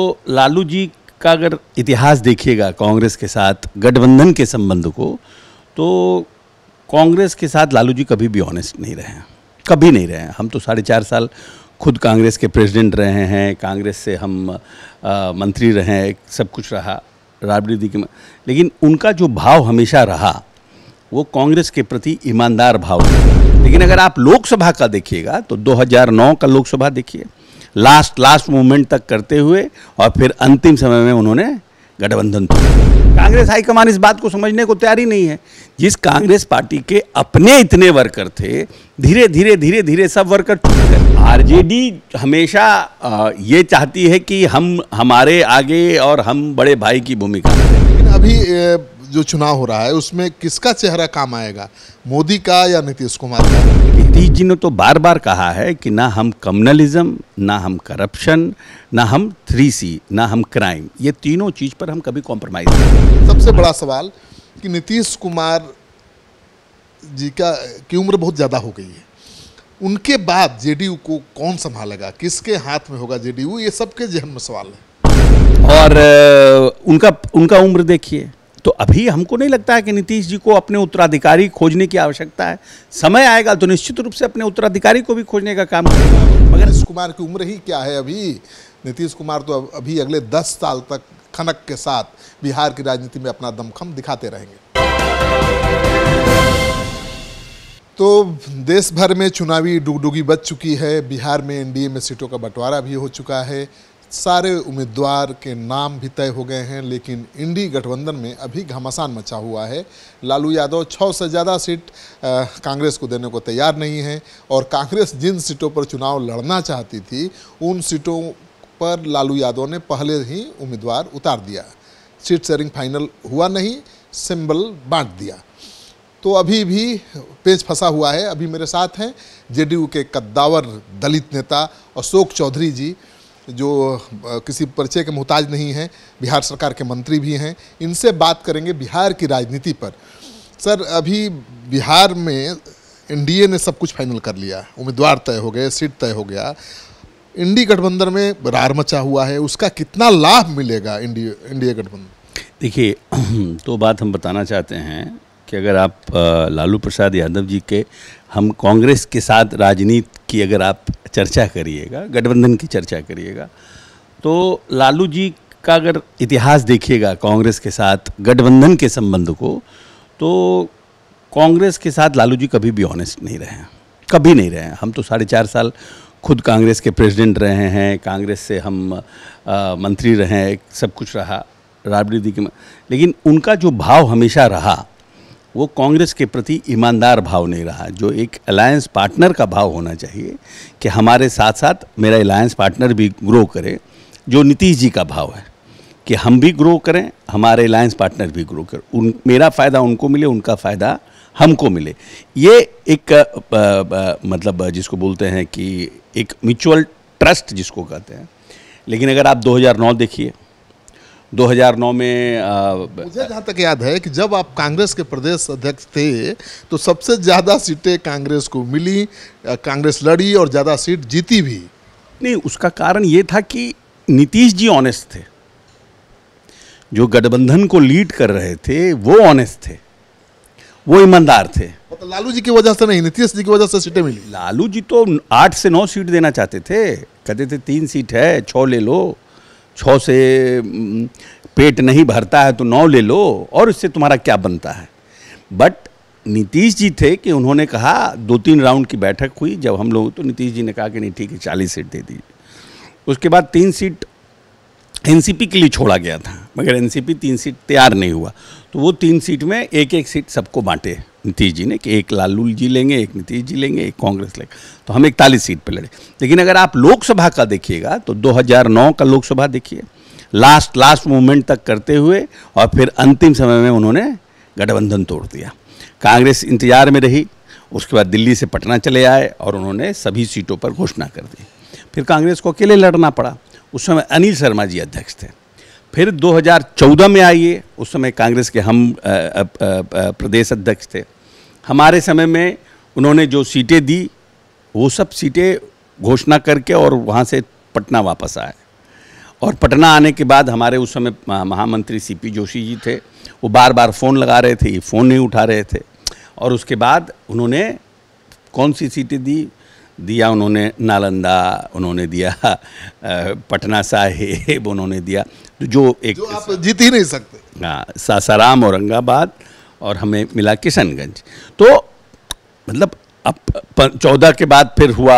तो लालू जी का अगर इतिहास देखिएगा कांग्रेस के साथ गठबंधन के संबंध को तो कांग्रेस के साथ लालू जी कभी भी ऑनेस्ट नहीं रहे हैं कभी नहीं रहे हैं हम तो साढ़े चार साल खुद कांग्रेस के प्रेसिडेंट रहे हैं कांग्रेस से हम आ, मंत्री रहे हैं सब कुछ रहा राबड़ी दी के लेकिन उनका जो भाव हमेशा रहा वो कांग्रेस के प्रति ईमानदार भाव लेकिन अगर आप लोकसभा का देखिएगा तो 2009 का लोकसभा देखिए लास्ट लास्ट मूवमेंट तक करते हुए और फिर अंतिम समय में उन्होंने गठबंधन कांग्रेस हाईकमान इस बात को समझने को तैयार ही नहीं है जिस कांग्रेस पार्टी के अपने इतने वर्कर थे धीरे धीरे धीरे धीरे सब वर्कर आरजेडी हमेशा ये चाहती है कि हम हमारे आगे और हम बड़े भाई की भूमिका लेकिन अभी जो चुनाव हो रहा है उसमें किसका चेहरा काम आएगा मोदी का या नीतीश कुमार का नीतीश जी ने तो बार बार कहा है कि ना हम कम्युनलिज्म ना हम करप्शन ना हम थ्री सी ना हम क्राइम ये तीनों चीज़ पर हम कभी कॉम्प्रोमाइज़ नहीं सबसे बड़ा सवाल कि नीतीश कुमार जी का की उम्र बहुत ज़्यादा हो गई है उनके बाद जेडीयू को कौन संभालेगा किसके हाथ में होगा जेडीयू ये सबके जहन में सवाल है और उनका उनका उम्र देखिए तो अभी हमको नहीं लगता है कि नीतीश जी को अपने उत्तराधिकारी खोजने की आवश्यकता है समय आएगा तो निश्चित रूप से अपने उत्तराधिकारी को भी खोजने का काम मगर नीतीश कुमार की उम्र ही क्या है अभी नीतीश कुमार तो अभी अगले दस साल तक खनक के साथ बिहार की राजनीति में अपना दमखम दिखाते रहेंगे तो देश भर में चुनावी डुगडुगी बच चुकी है बिहार में एनडीए में सीटों का बंटवारा भी हो चुका है सारे उम्मीदवार के नाम भी तय हो गए हैं लेकिन इंडी गठबंधन में अभी घमासान मचा हुआ है लालू यादव छः से ज़्यादा सीट कांग्रेस को देने को तैयार नहीं है और कांग्रेस जिन सीटों पर चुनाव लड़ना चाहती थी उन सीटों पर लालू यादव ने पहले ही उम्मीदवार उतार दिया सीट शेयरिंग फाइनल हुआ नहीं सिंबल बांट दिया तो अभी भी पेज फंसा हुआ है अभी मेरे साथ हैं जेडीयू के कद्दावर दलित नेता अशोक चौधरी जी जो किसी परिचय के मोहताज नहीं हैं बिहार सरकार के मंत्री भी हैं इनसे बात करेंगे बिहार की राजनीति पर सर अभी बिहार में एनडीए ने सब कुछ फाइनल कर लिया उम्मीदवार तय हो गए सीट तय हो गया इंडी गठबंधन में रार मचा हुआ है उसका कितना लाभ मिलेगा इंडी इंडिया गठबंधन देखिए तो बात हम बताना चाहते हैं कि अगर आप लालू प्रसाद यादव जी के हम कांग्रेस के साथ राजनीति की अगर आप चर्चा करिएगा गठबंधन की चर्चा करिएगा तो लालू जी का अगर इतिहास देखिएगा कांग्रेस के साथ गठबंधन के संबंध को तो कांग्रेस के साथ लालू जी कभी भी ऑनेस्ट नहीं रहे हैं कभी नहीं रहे हैं हम तो साढ़े चार साल खुद कांग्रेस के प्रेसिडेंट रहे हैं कांग्रेस से हम आ, मंत्री रहे हैं सब कुछ रहा राबड़ी दी के लेकिन उनका जो भाव हमेशा रहा वो कांग्रेस के प्रति ईमानदार भाव नहीं रहा जो एक अलायंस पार्टनर का भाव होना चाहिए कि हमारे साथ साथ मेरा अलायंस पार्टनर भी ग्रो करे जो नीतीश जी का भाव है कि हम भी ग्रो करें हमारे अलायंस पार्टनर भी ग्रो करें उन मेरा फ़ायदा उनको मिले उनका फ़ायदा हमको मिले ये एक आ, आ, मतलब जिसको बोलते हैं कि एक म्यूचुअल ट्रस्ट जिसको कहते हैं लेकिन अगर आप 2009 देखिए 2009 में आ, मुझे जहाँ तक याद है कि जब आप कांग्रेस के प्रदेश अध्यक्ष थे तो सबसे ज़्यादा सीटें कांग्रेस को मिली कांग्रेस लड़ी और ज़्यादा सीट जीती भी नहीं उसका कारण ये था कि नीतीश जी ऑनेस्ट थे जो गठबंधन को लीड कर रहे थे वो ऑनेस्ट थे वो ईमानदार थे तो लालू जी की वजह से नहीं नीतीश जी की वजह से सीटें मिली लालू जी तो आठ से नौ सीट देना चाहते थे कहते थे तीन सीट है छः ले लो छः से पेट नहीं भरता है तो नौ ले लो और इससे तुम्हारा क्या बनता है बट नीतीश जी थे कि उन्होंने कहा दो तीन राउंड की बैठक हुई जब हम लोग तो नीतीश जी ने कहा कि नहीं ठीक है चालीस सीट दे दीजिए उसके बाद तीन सीट एनसीपी के लिए छोड़ा गया था मगर एनसीपी तीन सीट तैयार नहीं हुआ तो वो तीन सीट में एक एक सीट सबको बांटे नीतीश जी ने कि एक लालू जी लेंगे एक नीतीश जी लेंगे एक कांग्रेस लेंगे तो हम इकतालीस सीट पर लड़े लेकिन अगर आप लोकसभा का देखिएगा तो 2009 का लोकसभा देखिए लास्ट लास्ट मोमेंट तक करते हुए और फिर अंतिम समय में उन्होंने गठबंधन तोड़ दिया कांग्रेस इंतजार में रही उसके बाद दिल्ली से पटना चले आए और उन्होंने सभी सीटों पर घोषणा कर दी फिर कांग्रेस को अकेले लड़ना पड़ा उस समय अनिल शर्मा जी अध्यक्ष थे फिर 2014 में आइए उस समय कांग्रेस के हम प्रदेश अध्यक्ष थे हमारे समय में उन्होंने जो सीटें दी वो सब सीटें घोषणा करके और वहाँ से पटना वापस आए और पटना आने के बाद हमारे उस समय महामंत्री सीपी जोशी जी थे वो बार बार फ़ोन लगा रहे थे ये फ़ोन नहीं उठा रहे थे और उसके बाद उन्होंने कौन सी सीटें दी दिया उन्होंने नालंदा उन्होंने दिया पटना साहिब उन्होंने दिया तो जो एक जो आप जीत ही नहीं सकते हाँ सासाराम औरंगाबाद और हमें मिला किशनगंज तो मतलब अब चौदह के बाद फिर हुआ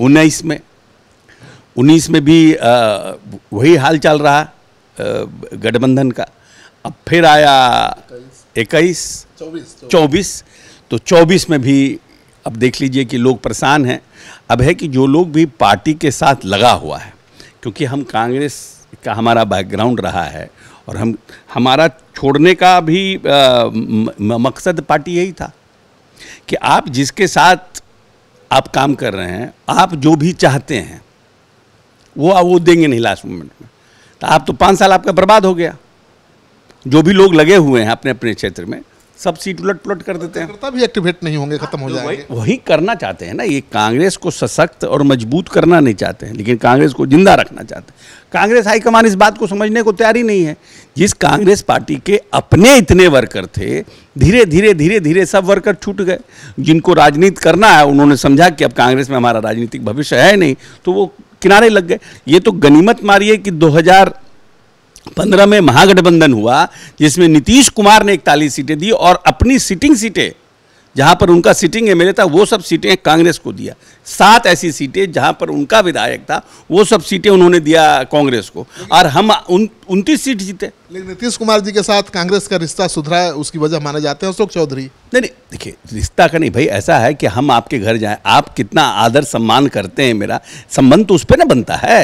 उन्नीस में उन्नीस में भी आ, वही हाल चल रहा गठबंधन का अब फिर आया इक्कीस चौबीस चौबीस तो चौबीस में भी अब देख लीजिए कि लोग परेशान हैं अब है कि जो लोग भी पार्टी के साथ लगा हुआ है क्योंकि हम कांग्रेस का हमारा बैकग्राउंड रहा है और हम हमारा छोड़ने का भी आ, मकसद पार्टी यही था कि आप जिसके साथ आप काम कर रहे हैं आप जो भी चाहते हैं वो आप वो देंगे नहीं लास्ट मोमेंट में तो आप तो पाँच साल आपका बर्बाद हो गया जो भी लोग लगे हुए हैं अपने अपने क्षेत्र में सब सीट उलट पुलट कर देते हैं भी एक्टिवेट नहीं होंगे खत्म हो जाएंगे वही, करना चाहते हैं ना ये कांग्रेस को सशक्त और मजबूत करना नहीं चाहते हैं लेकिन कांग्रेस को जिंदा रखना चाहते हैं कांग्रेस हाईकमान इस बात को समझने को तैयार ही नहीं है जिस कांग्रेस पार्टी के अपने इतने वर्कर थे धीरे धीरे धीरे धीरे सब वर्कर छूट गए जिनको राजनीति करना है उन्होंने समझा कि अब कांग्रेस में हमारा राजनीतिक भविष्य है नहीं तो वो किनारे लग गए ये तो गनीमत मारिए कि दो पंद्रह में महागठबंधन हुआ जिसमें नीतीश कुमार ने इकतालीस सीटें दी और अपनी सिटिंग सीटें जहां पर उनका सिटिंग एमएलए था वो सब सीटें कांग्रेस को दिया सात ऐसी सीटें जहां पर उनका विधायक था वो सब सीटें उन्होंने दिया कांग्रेस को और हम उन उनतीस सीट जीते लेकिन नीतीश कुमार जी के साथ कांग्रेस का रिश्ता सुधरा है उसकी वजह माने जाते हैं अशोक चौधरी नहीं नहीं देखिए रिश्ता का नहीं भाई ऐसा है कि हम आपके घर जाएं आप कितना आदर सम्मान करते हैं मेरा संबंध तो उस पर ना बनता है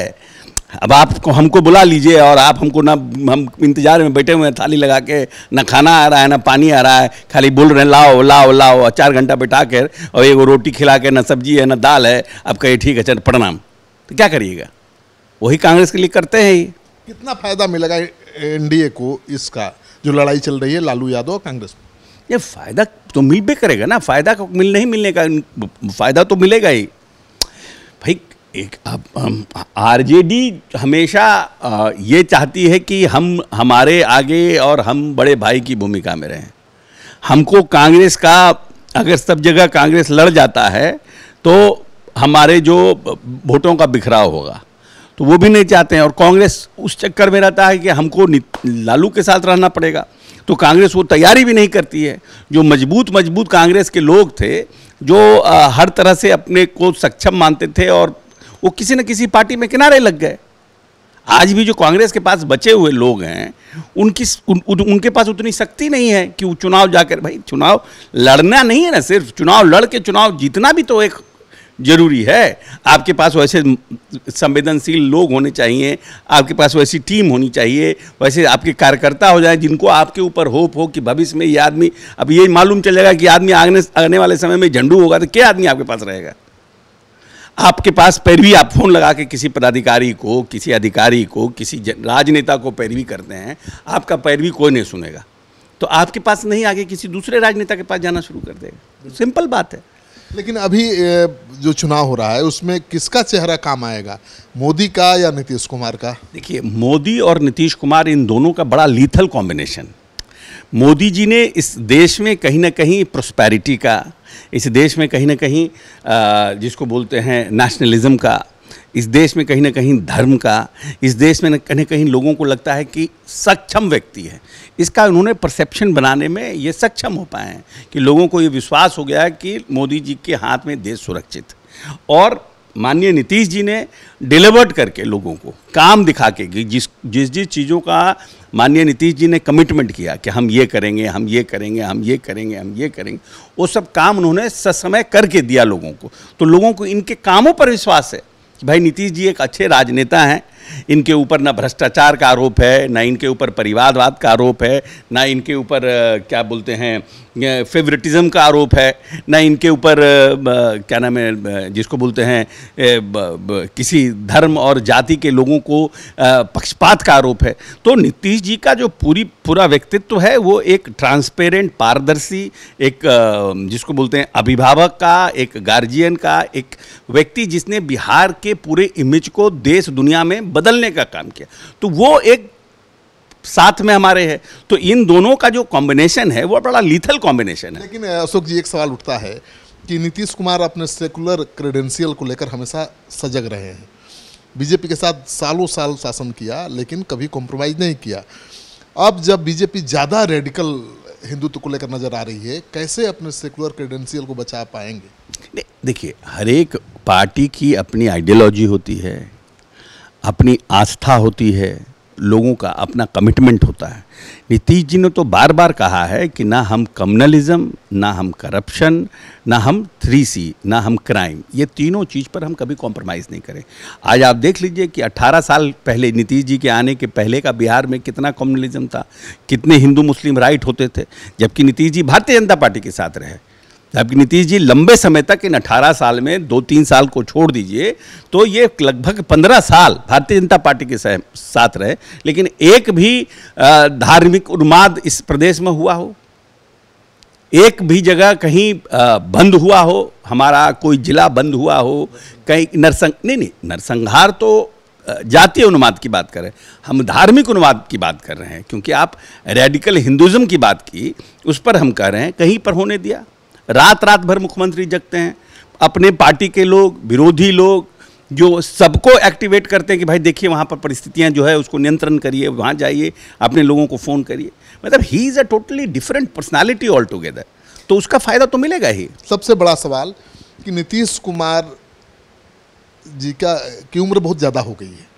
अब आपको हमको बुला लीजिए और आप हमको ना हम इंतज़ार में बैठे हुए हैं थाली लगा के ना खाना आ रहा है ना पानी आ रहा है खाली बोल रहे हैं लाओ लाओ लाओ चार घंटा बैठा कर और एक रोटी खिला के ना सब्जी है ना दाल है अब कहिए ठीक है चल प्रणाम तो क्या करिएगा वही कांग्रेस के लिए करते हैं कितना फ़ायदा मिलेगा एनडीए को इसका जो लड़ाई चल रही है लालू यादव कांग्रेस ये फ़ायदा तो मिल भी करेगा ना फ़ायदा मिल नहीं मिलने का फ़ायदा तो मिलेगा ही भाई एक आरजेडी हमेशा ये चाहती है कि हम हमारे आगे और हम बड़े भाई की भूमिका में रहें हमको कांग्रेस का अगर सब जगह कांग्रेस लड़ जाता है तो हमारे जो वोटों का बिखराव होगा तो वो भी नहीं चाहते हैं और कांग्रेस उस चक्कर में रहता है कि हमको लालू के साथ रहना पड़ेगा तो कांग्रेस वो तैयारी भी नहीं करती है जो मजबूत मजबूत कांग्रेस के लोग थे जो आ, हर तरह से अपने को सक्षम मानते थे और वो किसी न किसी पार्टी में किनारे लग गए आज भी जो कांग्रेस के पास बचे हुए लोग हैं उनकी उन, उन, उनके पास उतनी शक्ति नहीं है कि वो चुनाव जाकर भाई चुनाव लड़ना नहीं है ना सिर्फ चुनाव लड़ के चुनाव जीतना भी तो एक जरूरी है आपके पास वैसे संवेदनशील लोग होने चाहिए आपके पास वैसी टीम होनी चाहिए वैसे आपके कार्यकर्ता हो जाए जिनको आपके ऊपर होप हो कि भविष्य में ये आदमी अब ये मालूम चलेगा कि आदमी आने आने वाले समय में झंडू होगा तो क्या आदमी आपके पास रहेगा आपके पास पैरवी आप फोन लगा के किसी पदाधिकारी को किसी अधिकारी को किसी राजनेता को पैरवी करते हैं आपका पैरवी कोई नहीं सुनेगा तो आपके पास नहीं आगे किसी दूसरे राजनेता के पास जाना शुरू कर देगा सिंपल बात है लेकिन अभी जो चुनाव हो रहा है उसमें किसका चेहरा काम आएगा मोदी का या नीतीश कुमार का देखिए मोदी और नीतीश कुमार इन दोनों का बड़ा लीथल कॉम्बिनेशन मोदी जी ने इस देश में कहीं ना कहीं प्रोस्पैरिटी का इस देश में कहीं ना कहीं जिसको बोलते हैं नेशनलिज्म का इस देश में कहीं ना कहीं धर्म का इस देश में कहीं कहीं लोगों को लगता है कि सक्षम व्यक्ति है इसका उन्होंने परसेप्शन बनाने में ये सक्षम हो पाए हैं कि लोगों को ये विश्वास हो गया है कि मोदी जी के हाथ में देश सुरक्षित और माननीय नीतीश जी ने डिलीवर्ड करके लोगों को काम दिखा के जिस जिस जिस चीज़ों का माननीय नीतीश जी ने कमिटमेंट किया कि हम ये करेंगे हम ये करेंगे हम ये करेंगे हम ये करेंगे वो सब काम उन्होंने ससमय करके दिया लोगों को तो लोगों को इनके कामों पर विश्वास है कि भाई नीतीश जी एक अच्छे राजनेता हैं इनके ऊपर ना भ्रष्टाचार का आरोप है ना इनके ऊपर परिवारवाद का आरोप है ना इनके ऊपर क्या बोलते हैं फेवरेटिज्म का आरोप है ना इनके ऊपर क्या नाम है जिसको बोलते हैं किसी धर्म और जाति के लोगों को पक्षपात का आरोप है तो नीतीश जी का जो पूरी पूरा व्यक्तित्व है वो एक ट्रांसपेरेंट पारदर्शी एक जिसको बोलते हैं अभिभावक का एक गार्जियन का एक व्यक्ति जिसने बिहार के पूरे इमेज को देश दुनिया में बदलने का काम किया तो वो एक साथ में हमारे है तो इन दोनों का जो कॉम्बिनेशन है वो बड़ा लीथल कॉम्बिनेशन है लेकिन अशोक जी एक सवाल उठता है कि नीतीश कुमार अपने सेकुलर क्रेडेंशियल को लेकर हमेशा सजग रहे हैं बीजेपी के साथ सालों साल शासन किया लेकिन कभी कॉम्प्रोमाइज़ नहीं किया अब जब बीजेपी ज़्यादा रेडिकल हिंदुत्व को लेकर नज़र आ रही है कैसे अपने सेकुलर क्रेडेंशियल को बचा पाएंगे देखिए हर एक पार्टी की अपनी आइडियोलॉजी होती है अपनी आस्था होती है लोगों का अपना कमिटमेंट होता है नीतीश जी ने तो बार बार कहा है कि ना हम कम्युनलिज्म ना हम करप्शन ना हम थ्री सी ना हम क्राइम ये तीनों चीज़ पर हम कभी कॉम्प्रोमाइज़ नहीं करें आज आप देख लीजिए कि 18 साल पहले नीतीश जी के आने के पहले का बिहार में कितना कम्युनलिज्म था कितने हिंदू मुस्लिम राइट होते थे जबकि नीतीश जी भारतीय जनता पार्टी के साथ रहे जबकि नीतीश जी लंबे समय तक इन 18 साल में दो तीन साल को छोड़ दीजिए तो ये लगभग 15 साल भारतीय जनता पार्टी के साथ रहे लेकिन एक भी धार्मिक उन्माद इस प्रदेश में हुआ हो एक भी जगह कहीं बंद हुआ हो हमारा कोई जिला बंद हुआ हो कहीं नरसंग नहीं नहीं नरसंहार तो जातीय उन्माद की बात करें हम धार्मिक उन्माद की बात कर रहे हैं क्योंकि आप रेडिकल हिंदुज़म की बात की उस पर हम कह रहे हैं कहीं पर होने दिया रात रात भर मुख्यमंत्री जगते हैं अपने पार्टी के लोग विरोधी लोग जो सबको एक्टिवेट करते हैं कि भाई देखिए वहाँ पर परिस्थितियाँ जो है उसको नियंत्रण करिए वहाँ जाइए अपने लोगों को फ़ोन करिए मतलब ही is a totally different personality all together तो उसका फ़ायदा तो मिलेगा ही सबसे बड़ा सवाल कि नीतीश कुमार जी का की उम्र बहुत ज़्यादा हो गई है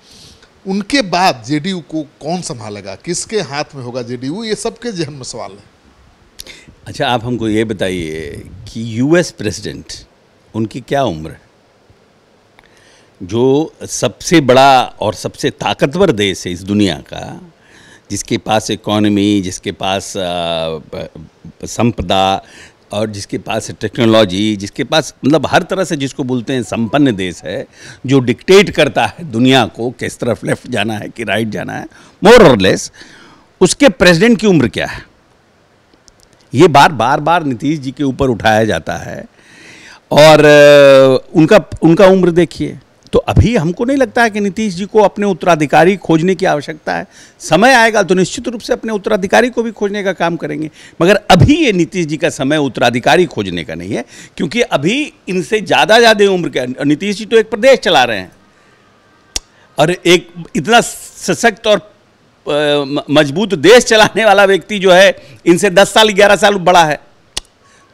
उनके बाद जेडीयू को कौन संभालेगा किसके हाथ में होगा जेडीयू ये सबके जहन में सवाल है अच्छा आप हमको ये बताइए कि यूएस प्रेसिडेंट उनकी क्या उम्र है जो सबसे बड़ा और सबसे ताकतवर देश है इस दुनिया का जिसके पास इकोनॉमी जिसके पास संपदा और जिसके पास टेक्नोलॉजी जिसके पास मतलब हर तरह से जिसको बोलते हैं संपन्न देश है जो डिक्टेट करता है दुनिया को किस तरफ लेफ्ट जाना है कि राइट जाना है मोर और लेस उसके प्रेसिडेंट की उम्र क्या है ये बार बार बार नीतीश जी के ऊपर उठाया जाता है और उनका उनका उम्र देखिए तो अभी हमको नहीं लगता है कि नीतीश जी को अपने उत्तराधिकारी खोजने की आवश्यकता है समय आएगा तो निश्चित रूप से अपने उत्तराधिकारी को भी खोजने का काम करेंगे मगर अभी ये नीतीश जी का समय उत्तराधिकारी खोजने का नहीं है क्योंकि अभी इनसे ज़्यादा ज़्यादा उम्र के नीतीश जी तो एक प्रदेश चला रहे हैं और एक इतना सशक्त और मजबूत देश चलाने वाला व्यक्ति जो है इनसे दस साल ग्यारह साल बड़ा है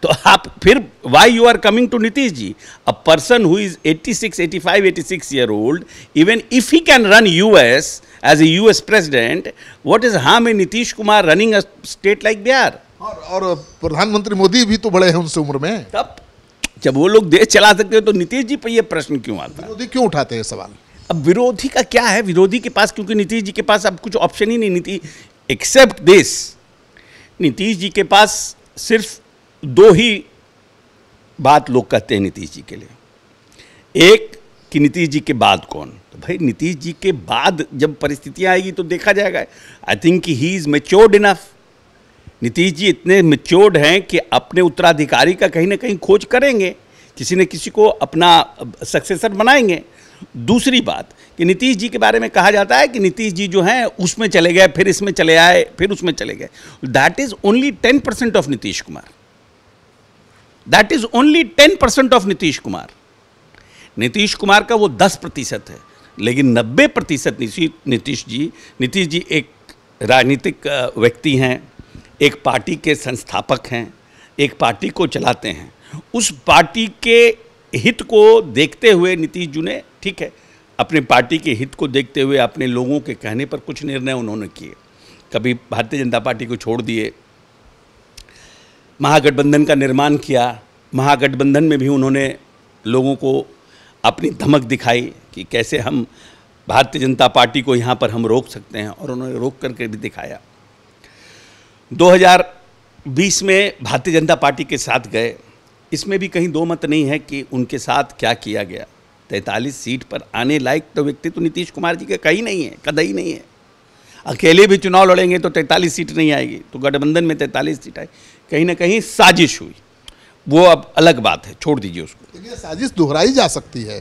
तो आप फिर why you are coming to Nitish ji a person who is 86, 85, 86 year old even if he can run U S as a U S president what is harm a Nitish Kumar running a state like Bihar और, और प्रधानमंत्री मोदी भी तो बड़े हैं उनसे उम्र में तब जब वो लोग देश चला सकते हो तो नीतीश जी पर यह प्रश्न क्यों आता है क्यों उठाते हैं सवाल अब विरोधी का क्या है विरोधी के पास क्योंकि नीतीश जी के पास अब कुछ ऑप्शन ही नहीं नीति एक्सेप्ट दिस नीतीश जी के पास सिर्फ दो ही बात लोग कहते हैं नीतीश जी के लिए एक कि नीतीश जी के बाद कौन तो भाई नीतीश जी के बाद जब परिस्थितियां आएगी तो देखा जाएगा I think he is matured enough Nitish ji इतने मेच्योर्ड हैं कि अपने उत्तराधिकारी का कहीं ना कहीं खोज करेंगे किसी न किसी को अपना सक्सेसर बनाएंगे दूसरी बात कि नीतीश जी के बारे में कहा जाता है कि नीतीश जी जो हैं उसमें चले गए फिर इसमें चले आए फिर उसमें चले गए that is only ten percent of Nitish Kumar that is only ten percent of Nitish Kumar Nitish Kumar का वो दस प्रतिशत है लेकिन नब्बे प्रतिशत नीतीश जी नीतीश जी एक राजनीतिक व्यक्ति हैं एक पार्टी के संस्थापक हैं एक पार्टी को चलाते हैं उस पार्टी के हित को देखते हुए नीतीश जी ने ठीक है अपने पार्टी के हित को देखते हुए अपने लोगों के कहने पर कुछ निर्णय उन्होंने किए कभी भारतीय जनता पार्टी को छोड़ दिए महागठबंधन का निर्माण किया महागठबंधन में भी उन्होंने लोगों को अपनी धमक दिखाई कि कैसे हम भारतीय जनता पार्टी को यहाँ पर हम रोक सकते हैं और उन्होंने रोक करके भी दिखाया 2020 में भारतीय जनता पार्टी के साथ गए इसमें भी कहीं दो मत नहीं है कि उनके साथ क्या किया गया तैंतालीस सीट पर आने लायक तो व्यक्ति तो नीतीश कुमार जी का कहीं नहीं है कदई नहीं है अकेले भी चुनाव लड़ेंगे तो तैंतालीस सीट नहीं आएगी तो गठबंधन में तैंतालीस सीट आई कहीं ना कहीं साजिश हुई वो अब अलग बात है छोड़ दीजिए उसको साजिश दोहराई जा सकती है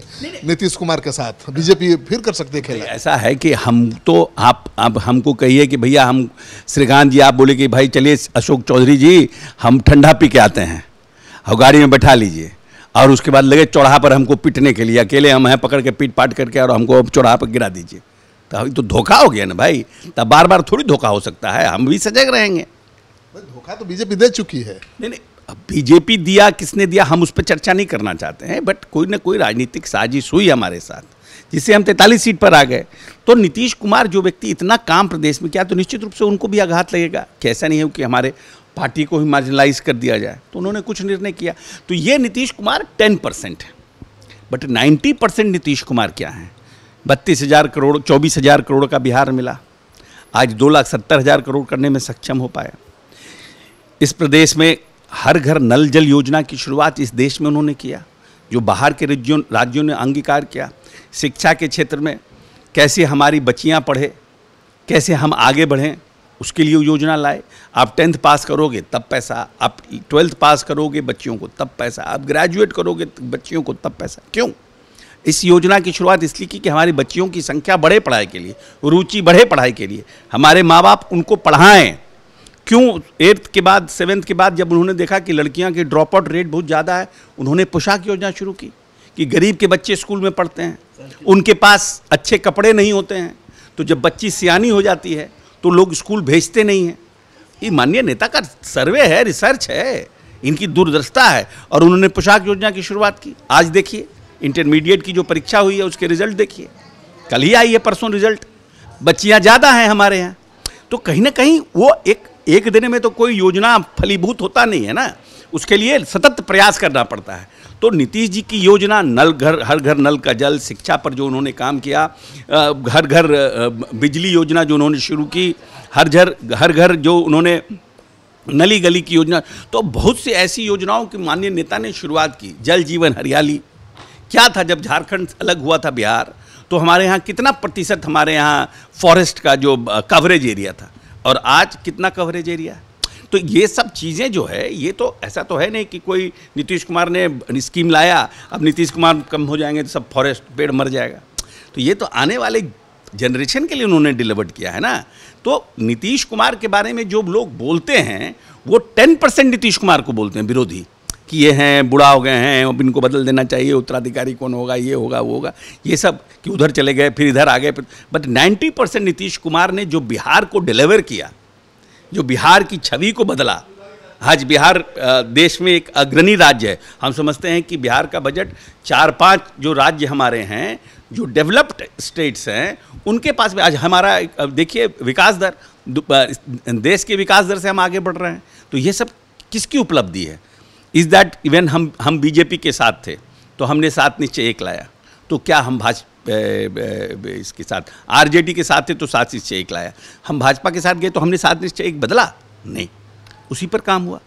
नीतीश कुमार के साथ बीजेपी फिर कर सकते खेल ऐसा है कि हम तो आप अब हमको कहिए कि भैया हम श्रीकांत जी आप बोले कि भाई चलिए अशोक चौधरी जी हम ठंडा पी के आते हैं और गाड़ी में बैठा लीजिए और उसके बाद लगे चौराहा पर हमको पिटने के लिए अकेले हम हैं पकड़ के पीट पाट करके और हमको चौराहा पर गिरा दीजिए तो तो धोखा हो गया ना भाई तब तो बार बार थोड़ी धोखा हो सकता है हम भी सजग रहेंगे धोखा तो बीजेपी दे चुकी है नहीं नहीं अब बीजेपी दिया किसने दिया हम उस पर चर्चा नहीं करना चाहते हैं बट कोई ना कोई राजनीतिक साजिश हुई हमारे साथ जिससे हम तैंतालीस सीट पर आ गए तो नीतीश कुमार जो व्यक्ति इतना काम प्रदेश में किया तो निश्चित रूप से उनको भी आघात लगेगा कैसा नहीं है कि हमारे पार्टी को ही मार्जिनलाइज कर दिया जाए तो उन्होंने कुछ निर्णय किया तो ये नीतीश कुमार टेन परसेंट है but ninety percent Nitish Kumar क्या है बत्तीस हज़ार करोड़ चौबीस हज़ार करोड़ का बिहार मिला आज दो लाख सत्तर हज़ार करोड़ करने में सक्षम हो पाया इस प्रदेश में हर घर नल जल योजना की शुरुआत इस देश में उन्होंने किया जो बाहर के राज्यों राज्यों ने अंगीकार किया शिक्षा के क्षेत्र में कैसे हमारी बच्चियाँ पढ़े कैसे हम आगे बढ़ें उसके लिए योजना लाए आप टेंथ पास करोगे तब पैसा आप ट्वेल्थ पास करोगे बच्चियों को तब पैसा आप ग्रेजुएट करोगे तो बच्चियों को तब पैसा क्यों इस योजना की शुरुआत इसलिए की कि हमारी बच्चियों की संख्या बढ़े पढ़ाई के लिए रुचि बढ़े पढ़ाई के लिए हमारे माँ बाप उनको पढ़ाएँ क्यों एट्थ के बाद सेवन्थ के बाद जब उन्होंने देखा कि लड़कियाँ के ड्रॉप आउट रेट बहुत ज़्यादा है उन्होंने पोशाक योजना शुरू की कि गरीब के बच्चे स्कूल में पढ़ते हैं उनके पास अच्छे कपड़े नहीं होते हैं तो जब बच्ची सियानी हो जाती है तो लोग स्कूल भेजते नहीं हैं ये माननीय नेता का सर्वे है रिसर्च है इनकी दूरदृष्टा है और उन्होंने पोशाक योजना की शुरुआत की आज देखिए इंटरमीडिएट की जो परीक्षा हुई है उसके रिजल्ट देखिए कल ही आई है परसों रिजल्ट बच्चियाँ ज़्यादा हैं हमारे यहाँ तो कहीं ना कहीं वो एक एक दिन में तो कोई योजना फलीभूत होता नहीं है ना उसके लिए सतत प्रयास करना पड़ता है तो नीतीश जी की योजना नल घर हर घर नल का जल शिक्षा पर जो उन्होंने काम किया घर घर बिजली योजना जो उन्होंने शुरू की हर घर हर घर जो उन्होंने नली गली की योजना तो बहुत सी ऐसी योजनाओं की माननीय नेता ने शुरुआत की जल जीवन हरियाली क्या था जब झारखंड अलग हुआ था बिहार तो हमारे यहाँ कितना प्रतिशत हमारे यहाँ फॉरेस्ट का जो कवरेज एरिया था और आज कितना कवरेज एरिया है तो ये सब चीज़ें जो है ये तो ऐसा तो है नहीं कि कोई नीतीश कुमार ने स्कीम लाया अब नीतीश कुमार कम हो जाएंगे तो सब फॉरेस्ट पेड़ मर जाएगा तो ये तो आने वाले जनरेशन के लिए उन्होंने डिलीवर्ड किया है ना तो नीतीश कुमार के बारे में जो लोग बोलते हैं वो टेन परसेंट नीतीश कुमार को बोलते हैं विरोधी कि ये हैं बुढ़ा हो गए हैं अब इनको बदल देना चाहिए उत्तराधिकारी कौन होगा ये होगा वो होगा ये सब कि उधर चले गए फिर इधर आ गए but ninety percent Nitish Kumar ने जो बिहार को डिलीवर किया जो बिहार की छवि को बदला आज बिहार देश में एक अग्रणी राज्य है हम समझते हैं कि बिहार का बजट चार पांच जो राज्य हमारे हैं जो डेवलप्ड स्टेट्स हैं उनके पास भी आज हमारा देखिए विकास दर देश के विकास दर से हम आगे बढ़ रहे हैं तो ये सब किसकी उपलब्धि है इज़ दैट इवन हम हम बीजेपी के साथ थे तो हमने साथ नीचे एक लाया तो क्या हम भाजपा इसके साथ आरजेडी के साथ थे तो सात निश्चय एक लाया हम भाजपा के साथ गए तो हमने सात निश्चय एक बदला नहीं उसी पर काम हुआ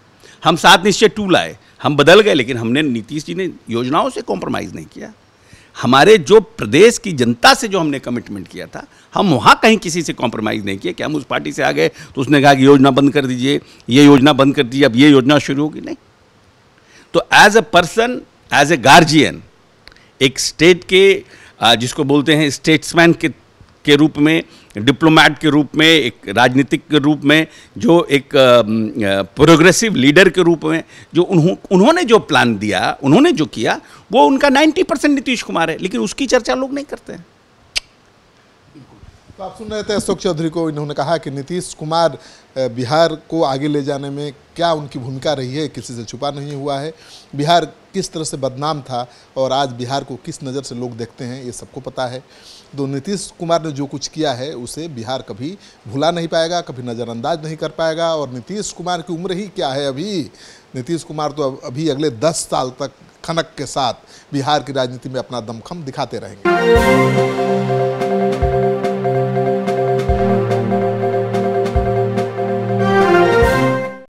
हम सात निश्चय टू लाए हम बदल गए लेकिन हमने नीतीश जी ने योजनाओं से कॉम्प्रोमाइज़ नहीं किया हमारे जो प्रदेश की जनता से जो हमने कमिटमेंट किया था हम वहाँ कहीं किसी से कॉम्प्रोमाइज़ नहीं किया कि हम उस पार्टी से आ गए तो उसने कहा कि योजना बंद कर दीजिए ये योजना बंद कर दीजिए अब ये योजना शुरू होगी नहीं तो as a person as a guardian एक स्टेट के जिसको बोलते हैं स्टेट्समैन के के रूप में डिप्लोमैट के रूप में एक राजनीतिक के रूप में जो एक प्रोग्रेसिव लीडर के रूप में जो उन्हों उन्होंने जो प्लान दिया उन्होंने जो किया वो उनका 90 परसेंट नीतीश कुमार है लेकिन उसकी चर्चा लोग नहीं करते हैं तो आप सुन रहे थे अशोक चौधरी को इन्होंने कहा कि नीतीश कुमार बिहार को आगे ले जाने में क्या उनकी भूमिका रही है किसी से छुपा नहीं हुआ है बिहार किस तरह से बदनाम था और आज बिहार को किस नज़र से लोग देखते हैं ये सबको पता है तो नीतीश कुमार ने जो कुछ किया है उसे बिहार कभी भुला नहीं पाएगा कभी नज़रअंदाज नहीं कर पाएगा और नीतीश कुमार की उम्र ही क्या है अभी नीतीश कुमार तो अभी अगले दस साल तक खनक के साथ बिहार की राजनीति में अपना दमखम दिखाते रहेंगे